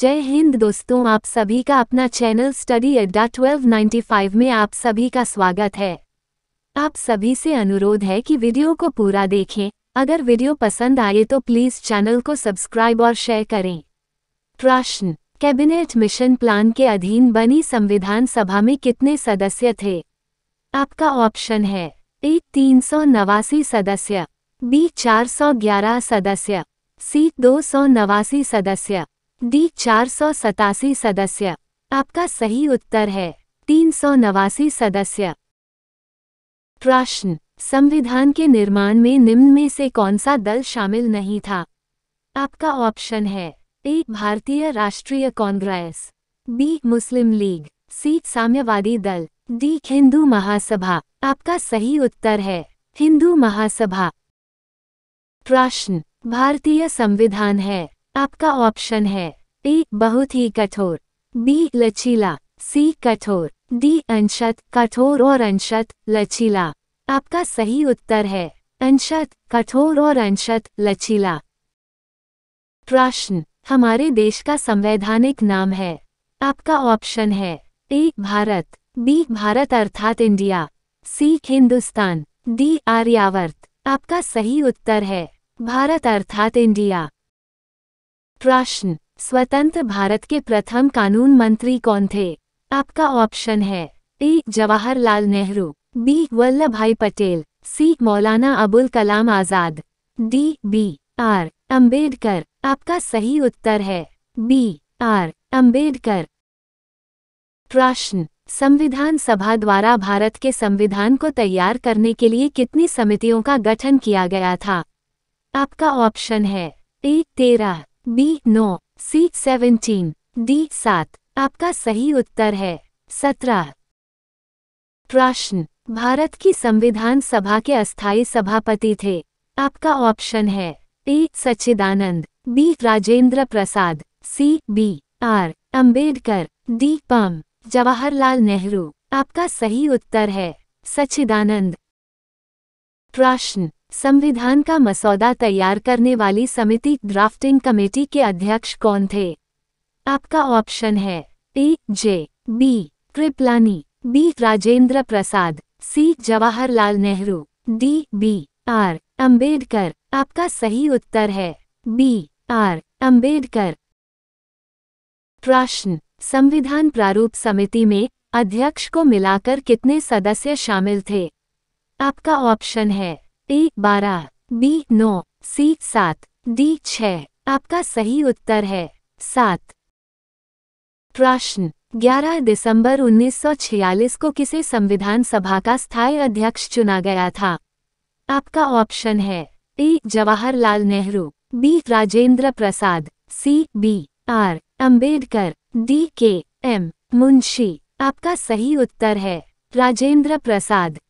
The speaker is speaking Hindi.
जय हिंद दोस्तों आप सभी का अपना चैनल स्टडी अड्डा 1295 में आप सभी का स्वागत है आप सभी से अनुरोध है कि वीडियो को पूरा देखें अगर वीडियो पसंद आए तो प्लीज़ चैनल को सब्सक्राइब और शेयर करें प्रश्न कैबिनेट मिशन प्लान के अधीन बनी संविधान सभा में कितने सदस्य थे आपका ऑप्शन है ए तीन सौ नवासी सदस्य बी चार सौ ग्यारह सदस्य सी दो सौ नवासी सदस्य डी चार सौ सतासी सदस्य आपका सही उत्तर है तीन सौ नवासी सदस्य प्रश्न संविधान के निर्माण में निम्न में से कौन सा दल शामिल नहीं था आपका ऑप्शन है ए भारतीय राष्ट्रीय कांग्रेस बी मुस्लिम लीग सी साम्यवादी दल डी हिंदू महासभा आपका सही उत्तर है हिंदू महासभा प्रश्न भारतीय संविधान है आपका ऑप्शन है ए बहुत ही कठोर बी लचीला सी कठोर डी अंशत कठोर और अंशत लचीला आपका सही उत्तर है अंशत कठोर और अंशत लचीला प्रश्न हमारे देश का संवैधानिक नाम है आपका ऑप्शन है ए भारत बी भारत अर्थात India C Hindustan D Aryavarta आपका सही उत्तर है भारत अर्थात इंडिया प्रश्न स्वतंत्र भारत के प्रथम कानून मंत्री कौन थे आपका ऑप्शन है A Jawaharlal Nehru B Vallabh bhai Patel C Maulana Abul Kalam Azad D B R Ambedkar आपका सही उत्तर है बी आर अंबेडकर प्रश्न संविधान सभा द्वारा भारत के संविधान को तैयार करने के लिए कितनी समितियों का गठन किया गया था आपका ऑप्शन है ए तेरह बी नौ सी सेवेंटीन डी सात आपका सही उत्तर है सत्रह प्रश्न भारत की संविधान सभा के अस्थायी सभापति थे आपका ऑप्शन है A Sachchidanand B Rajendra Prasad C B R Ambedkar D पम जवाहरलाल नेहरू आपका सही उत्तर है सच्चिदानंद प्रश्न संविधान का मसौदा तैयार करने वाली समिति ड्राफ्टिंग कमेटी के अध्यक्ष कौन थे आपका ऑप्शन है A J B Kripalani B Rajendra Prasad C Jawaharlal Nehru D B R Ambedkar आपका सही उत्तर है बी आर अंबेडकर प्रश्न संविधान प्रारूप समिति में अध्यक्ष को मिलाकर कितने सदस्य शामिल थे आपका ऑप्शन है ए बारह बी नौ सी सात डी छः आपका सही उत्तर है सात प्रश्न 11 दिसंबर 1946 को किसे संविधान सभा का स्थायी अध्यक्ष चुना गया था आपका ऑप्शन है A Jawaharlal Nehru B Rajendra Prasad C B R Ambedkar D K M Munshi आपका सही उत्तर है राजेंद्र प्रसाद